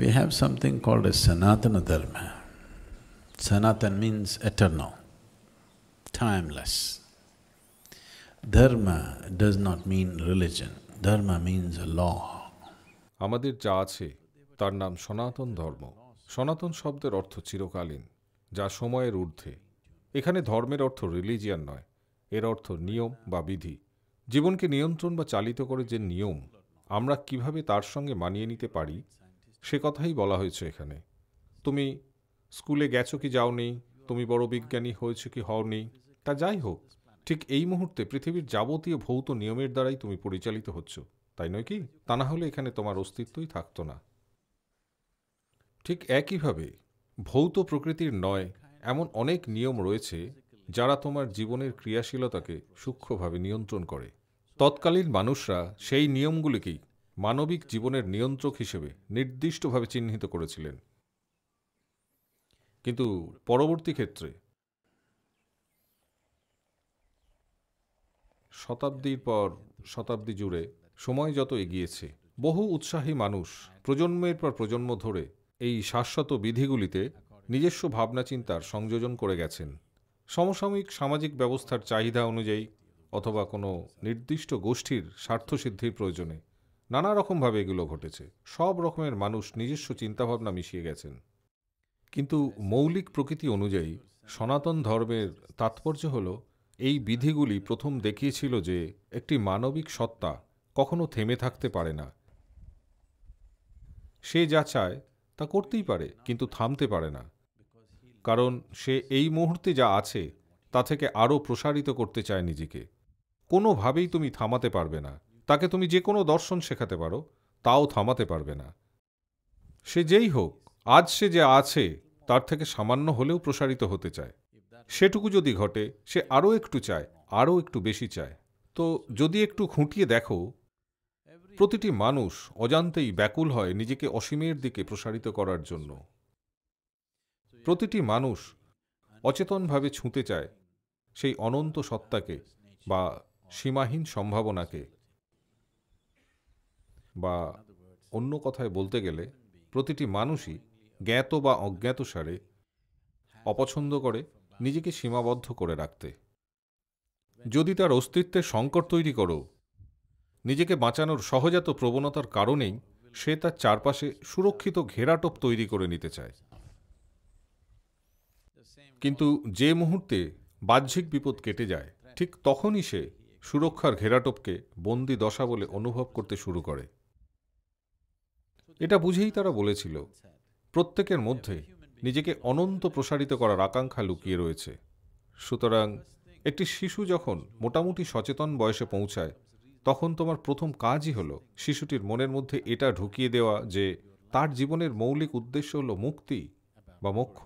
We have something called as Sanatana Dharma. Sanatana means eternal, timeless. Dharma does not mean religion. Dharma means a law. আমাদের যা আছে তার নাম সনাতন ধর্ম সনাতন শব্দের অর্থ চিরকালীন যা সময়ের ঊর্ধ্বে এখানে ধর্মের অর্থ রিলিজিয়ান নয় এর অর্থ নিয়ম বা বিধি জীবনকে নিয়ন্ত্রণ বা চালিত করে যে নিয়ম আমরা কিভাবে তার সঙ্গে মানিয়ে নিতে পারি সে কথাই বলা হয়েছে এখানে তুমি স্কুলে গেছো কি যাওনি তুমি বড় বিজ্ঞানী হয়েছে কি হওনি তা যাই হোক ঠিক এই মুহূর্তে পৃথিবীর যাবতীয় ভৌত নিয়মের দ্বারাই তুমি পরিচালিত হচ্ছ তাই নয় কি তা না হলে এখানে তোমার অস্তিত্বই থাকতো না ঠিক একইভাবে ভৌত প্রকৃতির নয় এমন অনেক নিয়ম রয়েছে যারা তোমার জীবনের ক্রিয়াশীলতাকে সূক্ষ্মভাবে নিয়ন্ত্রণ করে তৎকালীন মানুষরা সেই নিয়মগুলিকেই মানবিক জীবনের নিয়ন্ত্রক হিসেবে নির্দিষ্টভাবে চিহ্নিত করেছিলেন কিন্তু পরবর্তী ক্ষেত্রে শতাব্দীর পর শতাব্দী জুড়ে সময় যত এগিয়েছে বহু উৎসাহী মানুষ প্রজন্মের পর প্রজন্ম ধরে এই শাশ্বত বিধিগুলিতে নিজস্ব ভাবনা চিন্তার সংযোজন করে গেছেন সমসাময়িক সামাজিক ব্যবস্থার চাহিদা অনুযায়ী অথবা কোনো নির্দিষ্ট গোষ্ঠীর স্বার্থসিদ্ধির প্রয়োজনে নানা রকমভাবে এগুলো ঘটেছে সব রকমের মানুষ নিজস্ব চিন্তাভাবনা মিশিয়ে গেছেন কিন্তু মৌলিক প্রকৃতি অনুযায়ী সনাতন ধর্মের তাৎপর্য হল এই বিধিগুলি প্রথম দেখিয়েছিল যে একটি মানবিক সত্তা কখনো থেমে থাকতে পারে না সে যা চায় তা করতেই পারে কিন্তু থামতে পারে না কারণ সে এই মুহূর্তে যা আছে তা থেকে আরও প্রসারিত করতে চায় নিজেকে কোনোভাবেই তুমি থামাতে পারবে না তাকে তুমি যে কোনো দর্শন শেখাতে পারো তাও থামাতে পারবে না সে যেই হোক আজ সে যে আছে তার থেকে সামান্য হলেও প্রসারিত হতে চায় সেটুকু যদি ঘটে সে আরও একটু চায় আরও একটু বেশি চায় তো যদি একটু খুঁটিয়ে দেখো প্রতিটি মানুষ অজান্তেই ব্যাকুল হয় নিজেকে অসীমের দিকে প্রসারিত করার জন্য প্রতিটি মানুষ অচেতনভাবে ছুঁতে চায় সেই অনন্ত সত্তাকে বা সীমাহীন সম্ভাবনাকে বা অন্য কথায় বলতে গেলে প্রতিটি মানুষই জ্ঞাত বা অজ্ঞাত সারে অপছন্দ করে নিজেকে সীমাবদ্ধ করে রাখতে যদি তার অস্তিত্বের সংকট তৈরি করো নিজেকে বাঁচানোর সহজাত প্রবণতার কারণেই সে তার চারপাশে সুরক্ষিত ঘেরাটোপ তৈরি করে নিতে চায় কিন্তু যে মুহূর্তে বাহ্যিক বিপদ কেটে যায় ঠিক তখনই সে সুরক্ষার ঘেরাটোপকে বন্দি দশা বলে অনুভব করতে শুরু করে এটা বুঝেই তারা বলেছিল প্রত্যেকের মধ্যে নিজেকে অনন্ত প্রসারিত করার আকাঙ্ক্ষা লুকিয়ে রয়েছে সুতরাং একটি শিশু যখন মোটামুটি সচেতন বয়সে পৌঁছায় তখন তোমার প্রথম কাজই হলো শিশুটির মনের মধ্যে এটা ঢুকিয়ে দেওয়া যে তার জীবনের মৌলিক উদ্দেশ্য হলো মুক্তি বা মোক্ষ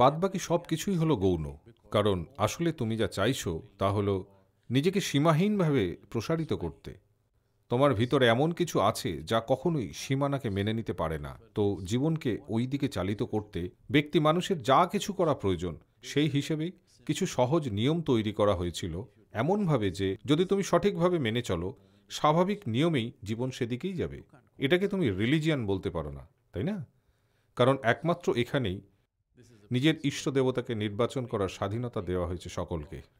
বাদবাকি সব কিছুই হলো গৌণ কারণ আসলে তুমি যা চাইছো তা হলো নিজেকে সীমাহীনভাবে প্রসারিত করতে তোমার ভিতরে এমন কিছু আছে যা কখনোই সীমানাকে মেনে নিতে পারে না তো জীবনকে ওই দিকে চালিত করতে ব্যক্তি মানুষের যা কিছু করা প্রয়োজন সেই হিসেবেই কিছু সহজ নিয়ম তৈরি করা হয়েছিল এমনভাবে যে যদি তুমি সঠিকভাবে মেনে চলো স্বাভাবিক নিয়মেই জীবন সেদিকেই যাবে এটাকে তুমি রিলিজিয়ান বলতে পারো না তাই না কারণ একমাত্র এখানেই নিজের ইষ্ট দেবতাকে নির্বাচন করার স্বাধীনতা দেওয়া হয়েছে সকলকে